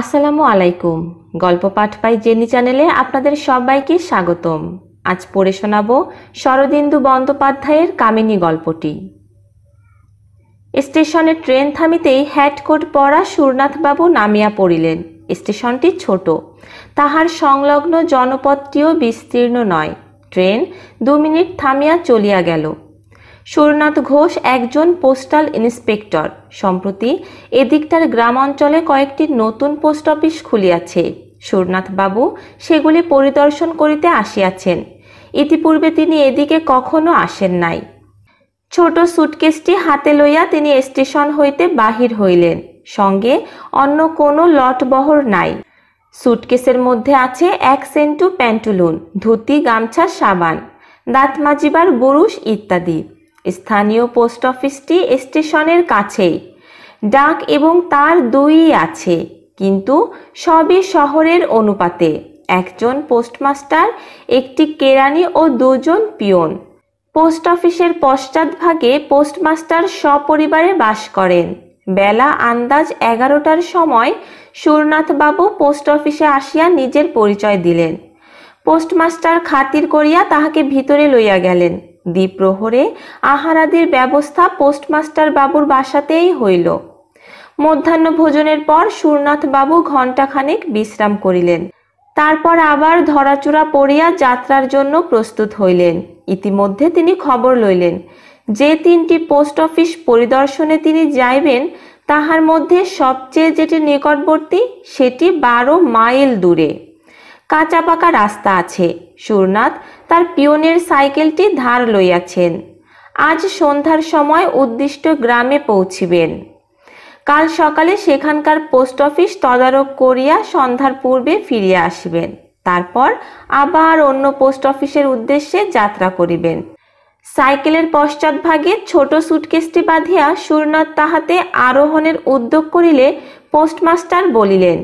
আসসালামু আলাইকুম গল্প পাঠ পাই জেনি চ্যানেলে আপনাদের সবাইকে স্বাগতম আজ পড়ে শোনাব শরদিন্দু বন্দ্যোপাধ্যায়ের কামিনী গল্পটি স্টেশনে ট্রেন থামিতেই হ্যাটকোট পরা সুরনাথবাবু নামিয়া পড়িলেন স্টেশনটি ছোট তাহার সংলগ্ন জনপদটিও বিস্তীর্ণ নয় ট্রেন দু মিনিট থামিয়া চলিয়া গেল সুরনাথ ঘোষ একজন পোস্টাল ইন্সপেক্টর সম্প্রতি এদিকটার গ্রাম অঞ্চলে কয়েকটি নতুন পোস্ট অফিস খুলিয়াছে বাবু সেগুলি পরিদর্শন করিতে আসিয়াছেন ইতিপূর্বে তিনি এদিকে কখনো আসেন নাই ছোট সুটকেসটি হাতে লইয়া তিনি স্টেশন হইতে বাহির হইলেন সঙ্গে অন্য কোনো লটবহর নাই সুটকেসের মধ্যে আছে এক সেন্টু প্যান্টুলুন ধুতি গামছা সাবান দাঁত মাজিবার বুরুশ ইত্যাদি স্থানীয় পোস্ট অফিসটি স্টেশনের কাছেই ডাক এবং তার দুই আছে কিন্তু সবই শহরের অনুপাতে একজন পোস্টমাস্টার একটি কেরানি ও দুজন পিয়ন পোস্ট অফিসের পশ্চাৎভাগে পোস্টমাস্টার সপরিবারে বাস করেন বেলা আন্দাজ এগারোটার সময় সুরনাথবাবু পোস্ট অফিসে আসিয়া নিজের পরিচয় দিলেন পোস্টমাস্টার খাতির করিয়া তাহাকে ভিতরে লইয়া গেলেন দ্বিপ্রহরে আহারাদির ব্যবস্থা পোস্টমাস্টার বাবুর বাসাতেই হইল মধ্যাহ্ন ভোজনের পর সুরনাথবাবু ঘণ্টাখানেক বিশ্রাম করিলেন তারপর আবার ধরাচূড়া পড়িয়া যাত্রার জন্য প্রস্তুত হইলেন ইতিমধ্যে তিনি খবর লইলেন যে তিনটি পোস্ট অফিস পরিদর্শনে তিনি যাইবেন তাহার মধ্যে সবচেয়ে যেটি নিকটবর্তী সেটি বারো মাইল দূরে কাঁচা পাকা রাস্তা আছে সুরনাথ তার পিয়নের সাইকেলটি ধার লইয়াছেন আজ সন্ধ্যার সময় উদ্দিষ্ট গ্রামে পৌঁছিবেন কাল সকালে সেখানকার পোস্ট অফিস তদারক করিয়া সন্ধ্যার পূর্বে ফিরিয়া আসিবেন তারপর আবার অন্য পোস্ট অফিসের উদ্দেশ্যে যাত্রা করিবেন সাইকেলের পশ্চাৎভাগে ছোট সুটকেসটি বাঁধিয়া সুরনাথ তাহাতে আরোহণের উদ্যোগ করিলে পোস্টমাস্টার বলিলেন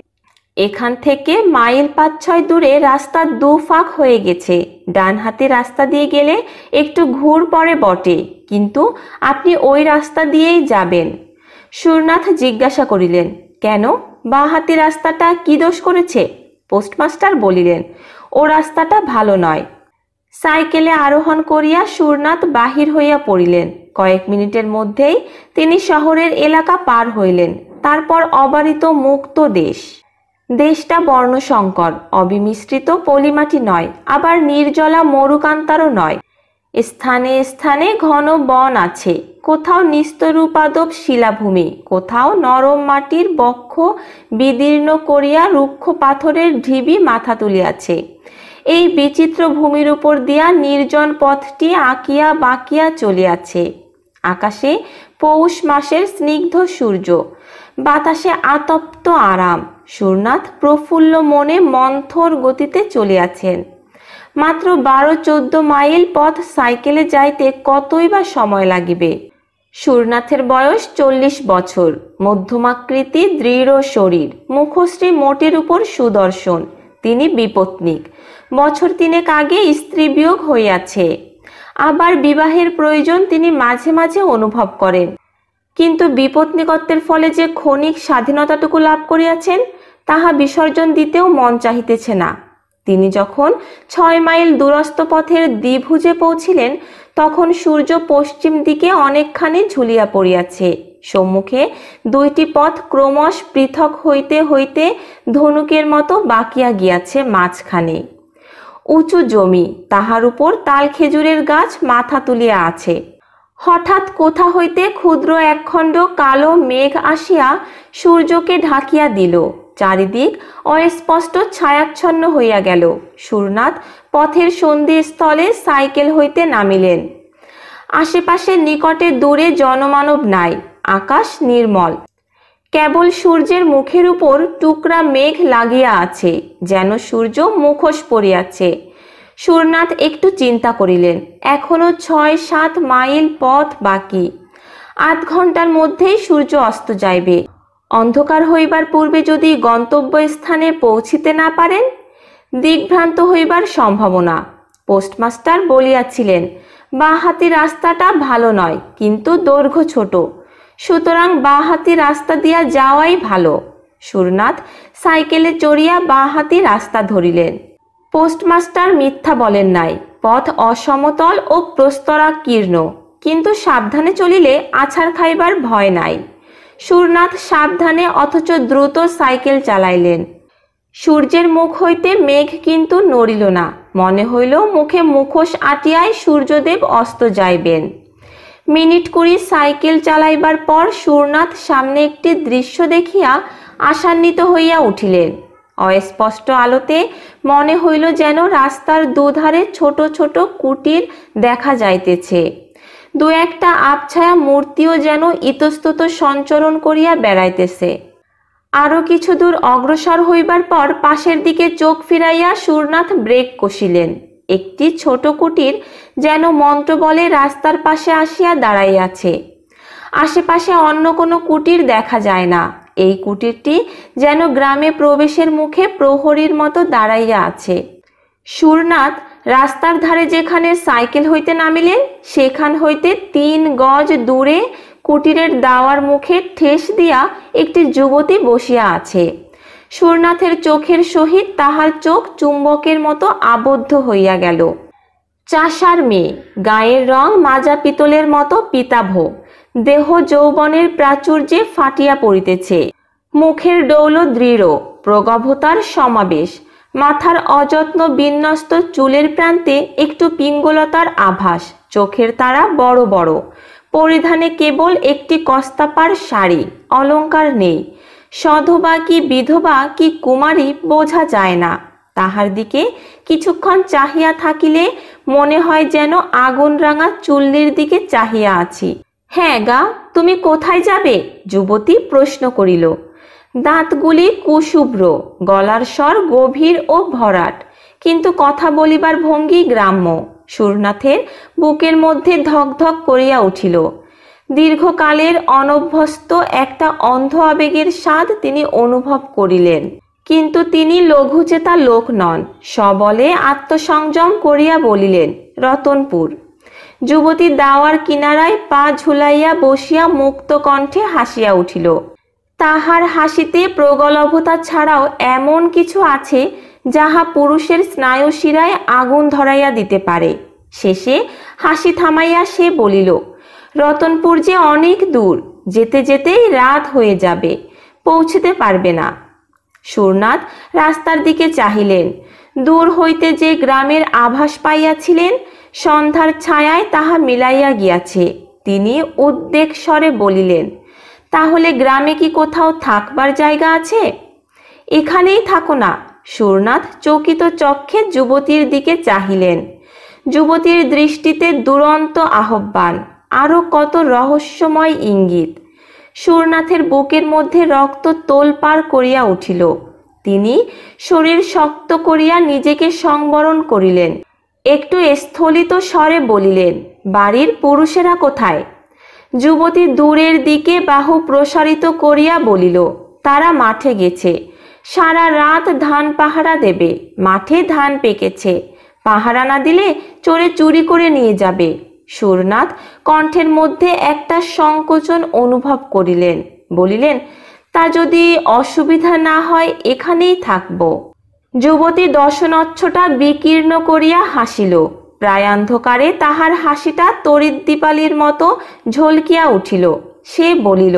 এখান থেকে মাইল পাঁচ ছয় দূরে রাস্তা ফাঁক হয়ে গেছে ডান হাতে রাস্তা দিয়ে গেলে একটু ঘুর পড়ে বটে কিন্তু আপনি ওই রাস্তা দিয়েই যাবেন সুরনাথ জিজ্ঞাসা করিলেন কেন বা হাতি রাস্তাটা কি দোষ করেছে পোস্টমাস্টার বলিলেন ও রাস্তাটা ভালো নয় সাইকেলে আরোহণ করিয়া সুরনাথ বাহির হইয়া পড়িলেন কয়েক মিনিটের মধ্যেই তিনি শহরের এলাকা পার হইলেন তারপর অবারিত মুক্ত দেশ দেশটা বর্ণসংকর অবিমিশ্রিত পলিমাটি নয় আবার নির্জলা মরুকান্তারও নয় স্থানে স্থানে ঘন বন আছে কোথাও নিস্তরূপাদব শিলাভূমি কোথাও নরম মাটির বক্ষ বিদীর্ণ করিয়া রুক্ষ পাথরের ঢিবি মাথা তুলিয়াছে এই বিচিত্র ভূমির উপর দিয়া নির্জন পথটি আঁকিয়া বাঁকিয়া চলিয়াছে আকাশে পৌষ মাসের স্নিগ্ধ সূর্য বাতাসে আতপ্ত আরাম সুরনাথ প্রফুল্ল মনে মন্থর গতিতে চলিয়াছেন মাত্র বারো চোদ্দ মাইল পথ সাইকেলে যাইতে কতই বা সময় লাগিবে সুরনাথের বয়স চল্লিশ বছর মধ্যমাকৃতি দৃঢ় শরীর মুখশ্রী মোটের উপর সুদর্শন তিনি বিপত্নিক বছর তিনেক আগে স্ত্রী বিয়োগ হইয়াছে আবার বিবাহের প্রয়োজন তিনি মাঝে মাঝে অনুভব করেন কিন্তু বিপত্নিকত্বের ফলে যে ক্ষণিক স্বাধীনতাটুকু লাভ করিয়াছেন তাহা বিসর্জন দিতেও মন চাহিতেছে না তিনি যখন ছয় মাইল দূরস্থ পথের দ্বিভুজে পৌঁছিলেন তখন সূর্য পশ্চিম দিকে অনেকখানি ঝুলিয়া পড়িয়াছে সম্মুখে দুইটি পথ ক্রমশ পৃথক হইতে হইতে ধনুকের মতো বাকিয়া গিয়াছে মাঝখানে উঁচু জমি তাহার উপর তাল খেজুরের গাছ মাথা তুলিয়া আছে হঠাৎ কোথা হইতে ক্ষুদ্র একখণ্ড কালো মেঘ আসিয়া সূর্যকে ঢাকিয়া দিল চারিদিক অস্পষ্ট ছায়াচ্ছন্ন হইয়া গেল সুরনাথ পথের সন্ধিস্থলে সাইকেল হইতে নামিলেন আশেপাশে নিকটে দূরে জনমানব নাই আকাশ নির্মল কেবল সূর্যের মুখের উপর টুকরা মেঘ লাগিয়া আছে যেন সূর্য মুখোশ পড়িয়াছে সুরনাথ একটু চিন্তা করিলেন এখনো ছয় সাত মাইল পথ বাকি আধ ঘন্টার মধ্যেই সূর্য অস্ত যাইবে অন্ধকার হইবার পূর্বে যদি গন্তব্যস্থানে পৌঁছিতে না পারেন দিগ্ভ্রান্ত হইবার সম্ভাবনা পোস্টমাস্টার বলিয়াছিলেন বাহাতি রাস্তাটা ভালো নয় কিন্তু দৈর্ঘ্য ছোট সুতরাং বাহাতি রাস্তা দিয়া যাওয়াই ভালো সুরনাথ সাইকেলে চড়িয়া বাহাতি রাস্তা ধরিলেন পোস্টমাস্টার মিথ্যা বলেন নাই পথ অসমতল ও প্রস্তরাকীর্ণ কিন্তু সাবধানে চলিলে আছাড় খাইবার ভয় নাই সুরনাথ সাবধানে অথচ দ্রুত সাইকেল চালাইলেন সূর্যের মুখ হইতে মেঘ কিন্তু নড়িল না মনে হইল মুখে মুখোশ আটিয়ায় সূর্যদেব অস্ত যাইবেন মিনিট কুড়ি সাইকেল চালাইবার পর সুরনাথ সামনে একটি দৃশ্য দেখিয়া আশান্বিত হইয়া উঠিলেন অস্পষ্ট আলোতে মনে হইল যেন রাস্তার দুধারে ছোট ছোট কুটির দেখা যাইতেছে দু একটা আবছায়া মূর্তিও যেন ইতস্তত সঞ্চরণ করিয়া বেড়াইতেছে আরও কিছু দূর অগ্রসর হইবার পর পাশের দিকে চোখ ফিরাইয়া সুরনাথ ব্রেক কষিলেন একটি ছোট কুটির যেন মন্ত্র বলে রাস্তার পাশে আসিয়া দাঁড়াইয়াছে আশেপাশে অন্য কোনো কুটির দেখা যায় না এই কুটিরটি যেন গ্রামে প্রবেশের মুখে প্রহরীর মতো দাঁড়াইয়া আছে সুরনাথ রাস্তার ধারে যেখানে সাইকেল হইতে নামিলেন সেখান হইতে তিন গজ দূরে কুটিরের দাওয়ার মুখে ঠেস দিয়া একটি যুবতী বসিয়া আছে সুরনাথের চোখের সহিত তাহার চোখ চুম্বকের মতো আবদ্ধ হইয়া গেল চাষার মেয়ে গায়ের রং মাজা পিতলের মতো পিতাভোগ দেহ যৌবনের প্রাচুর্যে ফাটিয়া পড়িতেছে মুখের ডৌল দৃঢ় প্রগভতার সমাবেশ মাথার অযত্ন বিন্যস্ত চুলের প্রান্তে একটু পিঙ্গলতার আভাস চোখের তারা বড় বড় পরিধানে কেবল একটি কস্তাপার শাড়ি অলঙ্কার নেই সধবা কি বিধবা কি কুমারী বোঝা যায় না তাহার দিকে কিছুক্ষণ চাহিয়া থাকিলে মনে হয় যেন আগুন রাঙা চুল্লির দিকে চাহিয়া আছি হ্যাঁ গা তুমি কোথায় যাবে যুবতী প্রশ্ন করিল দাঁতগুলি কুশুভ্র গলার স্বর গভীর ও ভরাট কিন্তু কথা বলিবার ভঙ্গি গ্রাম্য সুরনাথের বুকের মধ্যে ধকধক করিয়া উঠিল দীর্ঘকালের অনভ্যস্ত একটা অন্ধ আবেগের স্বাদ তিনি অনুভব করিলেন কিন্তু তিনি লঘুচেতা লোক নন সবলে আত্মসংযম করিয়া বলিলেন রতনপুর যুবতী দাওয়ার কিনারায় পা ঝুলাইয়া বসিয়া মুক্ত কণ্ঠে হাসিয়া উঠিল তাহার হাসিতে প্রগলভতা ছাড়াও এমন কিছু আছে যাহা পুরুষের স্নায়ুশিরায় আগুন ধরাইয়া দিতে পারে শেষে হাসি থামাইয়া সে বলিল রতনপুর যে অনেক দূর যেতে যেতেই রাত হয়ে যাবে পৌঁছতে পারবে না সুরনাথ রাস্তার দিকে চাহিলেন দূর হইতে যে গ্রামের আভাস পাইয়াছিলেন সন্ধ্যার ছায়ায় তাহা মিলাইয়া গিয়াছে তিনি উদ্বেগ স্বরে বলিলেন তাহলে গ্রামে কি কোথাও থাকবার জায়গা আছে এখানেই থাকো না সুরনাথ চকিত চক্ষে যুবতীর দিকে চাহিলেন যুবতীর দৃষ্টিতে দুরন্ত আহ্বান আরও কত রহস্যময় ইঙ্গিত সুরনাথের বুকের মধ্যে রক্ত তোলপার করিয়া উঠিল তিনি শরীর শক্ত করিয়া নিজেকে সংবরণ করিলেন একটু স্থলিত স্বরে বলিলেন বাড়ির পুরুষেরা কোথায় যুবতী দূরের দিকে বাহু প্রসারিত করিয়া বলিল তারা মাঠে গেছে সারা রাত ধান পাহারা দেবে মাঠে ধান পেকেছে পাহারা না দিলে চোরে চুরি করে নিয়ে যাবে সুরনাথ কণ্ঠের মধ্যে একটা সংকোচন অনুভব করিলেন বলিলেন তা যদি অসুবিধা না হয় এখানেই থাকবো যুবতী দশনচ্ছটা বিকীর্ণ করিয়া হাসিল প্রায় অন্ধকারে তাহার হাসিটা তরিত দীপালির মতো ঝলকিয়া উঠিল সে বলিল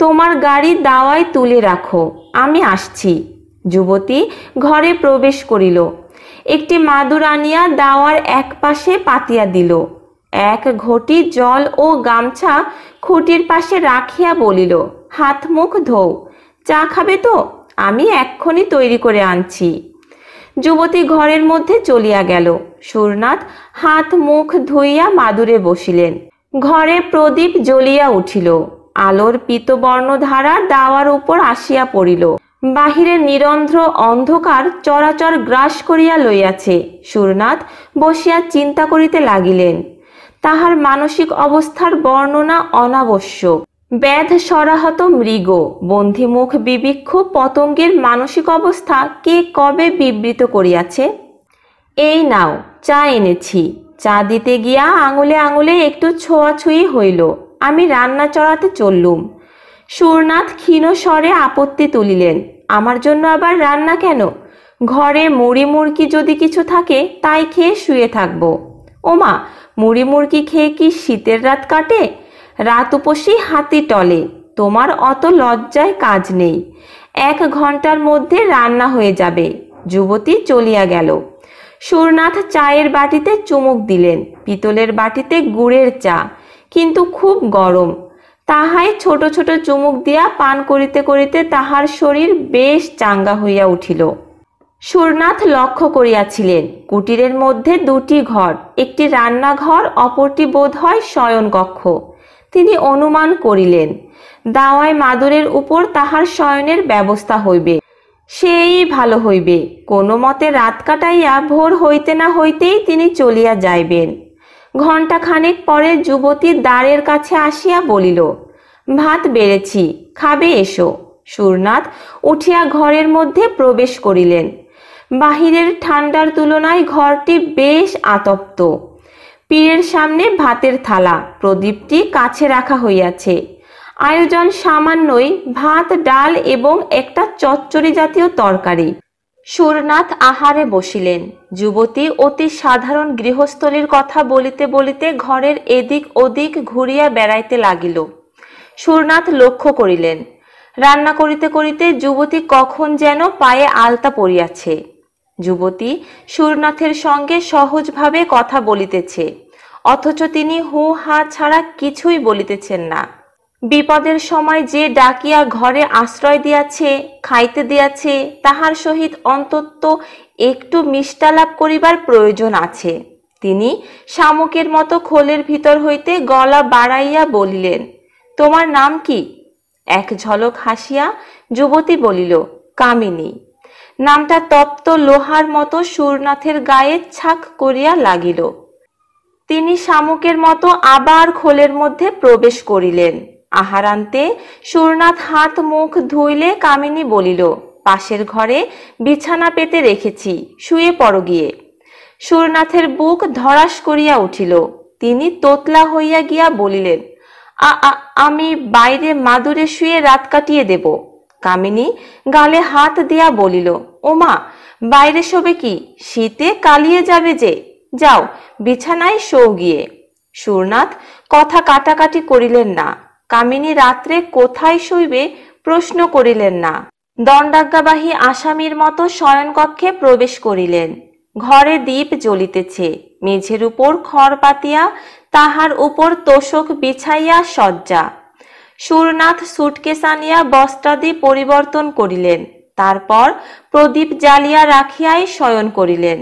তোমার গাড়ি দাওয়ায় তুলে রাখো আমি আসছি যুবতী ঘরে প্রবেশ করিল একটি মাদুর আনিয়া দাওয়ার এক পাশে পাতিয়া দিল এক ঘটি জল ও গামছা খুঁটির পাশে রাখিয়া বলিল হাত মুখ ধৌ চা খাবে তো আমি এক্ষণি তৈরি করে আনছি যুবতী ঘরের মধ্যে চলিয়া গেল সুরনাথ হাত মুখ ধুইয়া মাদুরে বসিলেন ঘরে প্রদীপ জ্বলিয়া উঠিল আলোর পিতবর্ণ ধারা দাওয়ার উপর আসিয়া পড়িল বাহিরে নিরন্ধ্র অন্ধকার চরাচর গ্রাস করিয়া লইয়াছে সুরনাথ বসিয়া চিন্তা করিতে লাগিলেন তাহার মানসিক অবস্থার বর্ণনা অনাবশ্যক ব্যাধ সরাহত মৃগ বন্ধিমুখ বিবিক্ষ পতঙ্গের মানসিক অবস্থা কে কবে বিবৃত করিয়াছে এই নাও চা এনেছি চা দিতে গিয়া আঙুলে আঙুলে একটু ছোঁয়াছুঁই হইল আমি রান্না চড়াতে চললুম সুরনাথ ক্ষীণ স্বরে আপত্তি তুলিলেন আমার জন্য আবার রান্না কেন ঘরে মুড়ি মুরকি যদি কিছু থাকে তাই খেয়ে শুয়ে থাকবো ওমা মুড়ি মুরকি খেয়ে কি শীতের রাত কাটে রাত উপসী হাতি টলে তোমার অত লজ্জায় কাজ নেই এক ঘন্টার মধ্যে রান্না হয়ে যাবে যুবতী চলিয়া গেল সুরনাথ চায়ের বাটিতে চুমুক দিলেন পিতলের বাটিতে গুড়ের চা কিন্তু খুব গরম তাহাই ছোট ছোট চুমুক দিয়া পান করিতে করিতে তাহার শরীর বেশ চাঙ্গা হইয়া উঠিল সুরনাথ লক্ষ্য করিয়াছিলেন কুটিরের মধ্যে দুটি ঘর একটি রান্নাঘর অপরটি বোধ হয় শয়নকক্ষ তিনি অনুমান করিলেন দাওয়ায় মাদুরের উপর তাহার শয়নের ব্যবস্থা হইবে সেই ভালো হইবে কোনো মতে রাত কাটাইয়া ভোর হইতে না হইতেই তিনি চলিয়া যাইবেন ঘণ্টাখানেক পরে যুবতী দ্বারের কাছে আসিয়া বলিল ভাত বেড়েছি খাবে এসো সুরনাথ উঠিয়া ঘরের মধ্যে প্রবেশ করিলেন বাহিরের ঠান্ডার তুলনায় ঘরটি বেশ আতপ্ত পীরের সামনে ভাতের থালা প্রদীপটি কাছে রাখা হইয়াছে আয়োজন সামান্যই ভাত ডাল এবং একটা চচ্চড়ি জাতীয় তরকারি সুরনাথ আহারে বসিলেন যুবতী অতি সাধারণ গৃহস্থলীর কথা বলিতে বলিতে ঘরের এদিক ওদিক ঘুরিয়া বেড়াইতে লাগিল সুরনাথ লক্ষ্য করিলেন রান্না করিতে করিতে যুবতী কখন যেন পায়ে আলতা পড়িয়াছে যুবতী সুরনাথের সঙ্গে সহজভাবে কথা বলিতেছে অথচ তিনি হু হা ছাড়া কিছুই বলিতেছেন না বিপদের সময় যে ডাকিয়া ঘরে আশ্রয় দিয়াছে খাইতে দিয়াছে তাহার সহিত অন্তত একটু মিষ্টালাপ করিবার প্রয়োজন আছে তিনি শামুকের মতো খোলের ভিতর হইতে গলা বাড়াইয়া বলিলেন তোমার নাম কি এক ঝলক হাসিয়া যুবতী বলিল কামিনী নামটা তপ্ত লোহার মতো সুরনাথের গায়ে ছাক করিয়া লাগিল তিনি শামুকের মতো আবার খোলের মধ্যে প্রবেশ করিলেন আহারান্তে সুরনাথ হাত মুখ ধুইলে কামিনী বলিল পাশের ঘরে বিছানা পেতে রেখেছি শুয়ে পড় গিয়ে সুরনাথের বুক ধরাস করিয়া উঠিল তিনি তোতলা হইয়া গিয়া বলিলেন আ আমি বাইরে মাদুরে শুয়ে রাত কাটিয়ে দেব কামিনী গালে হাত দিয়া বলিল ওমা বাইরে শোবে কি শীতে কালিয়ে যাবে যে যাও বিছানায় শো গিয়ে সুরনাথ কথা কাটাকাটি করিলেন না কামিনী রাত্রে কোথায় শুইবে প্রশ্ন করিলেন না দণ্ডাজ্ঞাবাহী আসামির মতো শয়নকক্ষে প্রবেশ করিলেন ঘরে দ্বীপ জ্বলিতেছে মেঝের উপর খড় পাতিয়া তাহার উপর তোষক বিছাইয়া শয্যা সুরনাথ সুটকেস আনিয়া বস্ত্রাদি পরিবর্তন করিলেন তারপর প্রদীপ জ্বালিয়া রাখিয়াই শয়ন করিলেন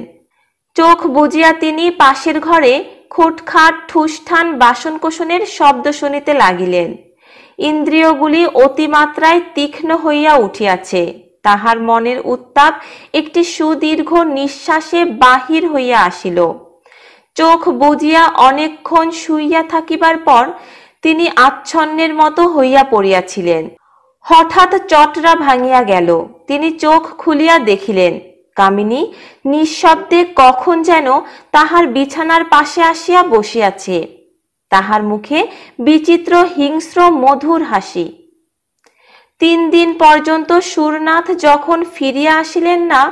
চোখ বুঝিয়া তিনি পাশের ঘরে খুটখাট ঠুসঠান বাসনকোষণের শব্দ শুনিতে লাগিলেন ইন্দ্রিয়গুলি অতিমাত্রায় তীক্ষ্ণ হইয়া উঠিয়াছে তাহার মনের উত্তাপ একটি সুদীর্ঘ নিঃশ্বাসে বাহির হইয়া আসিল চোখ বুঝিয়া অনেকক্ষণ শুইয়া থাকিবার পর তিনি আচ্ছন্নের মতো হইয়া পড়িয়াছিলেন হঠাৎ চটরা ভাঙিয়া গেল তিনি চোখ খুলিয়া দেখিলেন কামিনী নিঃশব্দে কখন যেন তাহার বিছানার পাশে আসিয়া বসিয়াছে তাহার মুখে বিচিত্র হিংস্র মধুর হাসি তিন দিন পর্যন্ত সুরনাথ যখন ফিরিয়া আসিলেন না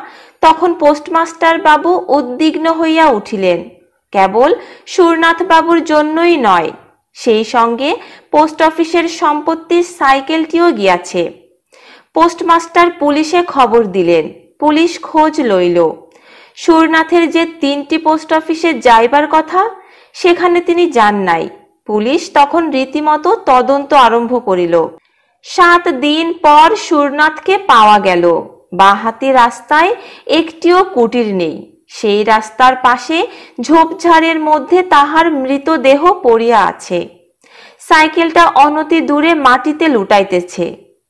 তখন পোস্টমাস্টার বাবু উদ্বিগ্ন হইয়া উঠিলেন কেবল সুরনাথ বাবুর জন্যই নয় সেই সঙ্গে পোস্ট অফিসের সম্পত্তির সাইকেলটিও গিয়াছে পোস্টমাস্টার পুলিশে খবর দিলেন পুলিশ খোঁজ লইল সুরনাথের যে তিনটি পোস্ট অফিসে যাইবার কথা সেখানে তিনি যান নাই পুলিশ তখন রীতিমতো তদন্ত আরম্ভ করিল সাত দিন পর সুরনাথকে পাওয়া গেল বাহাতি রাস্তায় একটিও কুটির নেই সেই রাস্তার পাশে ঝোপঝাড়ের মধ্যে তাহার মৃতদেহ পড়িয়া আছে সাইকেলটা অনতি দূরে মাটিতে লুটাইতেছে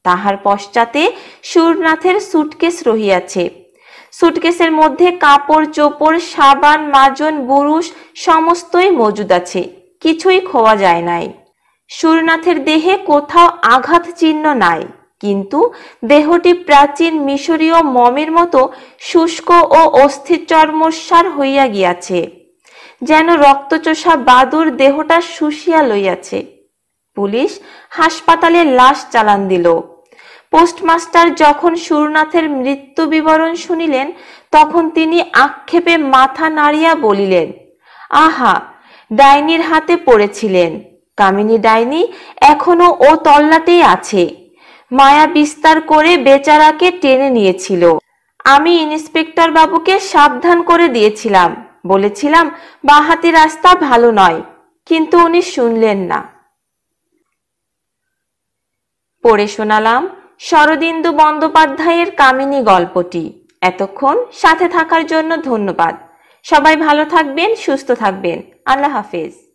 তাহার পশ্চাতে সুরনাথের সুটকেস রহিয়াছে সুটকেসের মধ্যে কাপড় চোপড় সাবান মাজন বুরুষ সমস্তই মজুদ আছে কিছুই খোয়া যায় নাই সুরনাথের দেহে কোথাও আঘাত চিহ্ন নাই কিন্তু দেহটি প্রাচীন মিশরীয় মমের মতো শুষ্ক ও অস্থি চর্মসার হইয়া গিয়াছে যেন রক্তচোষা বাদুর দেহটা শুষিয়া লইয়াছে পুলিশ হাসপাতালে লাশ চালান দিল পোস্টমাস্টার যখন সুরনাথের মৃত্যু বিবরণ শুনিলেন তখন তিনি আক্ষেপে মাথা নাড়িয়া বলিলেন আহা ডাইনির হাতে পড়েছিলেন কামিনী ডাইনি এখনো ও তল্লাতেই আছে মায়া বিস্তার করে বেচারাকে টেনে নিয়েছিল আমি ইন্সপেক্টর বাবুকে সাবধান করে দিয়েছিলাম বলেছিলাম বাহাতি রাস্তা ভালো নয় কিন্তু উনি শুনলেন না পড়ে শোনালাম শরদিন্দু বন্দ্যোপাধ্যায়ের কামিনী গল্পটি এতক্ষণ সাথে থাকার জন্য ধন্যবাদ সবাই ভালো থাকবেন সুস্থ থাকবেন আল্লাহ হাফেজ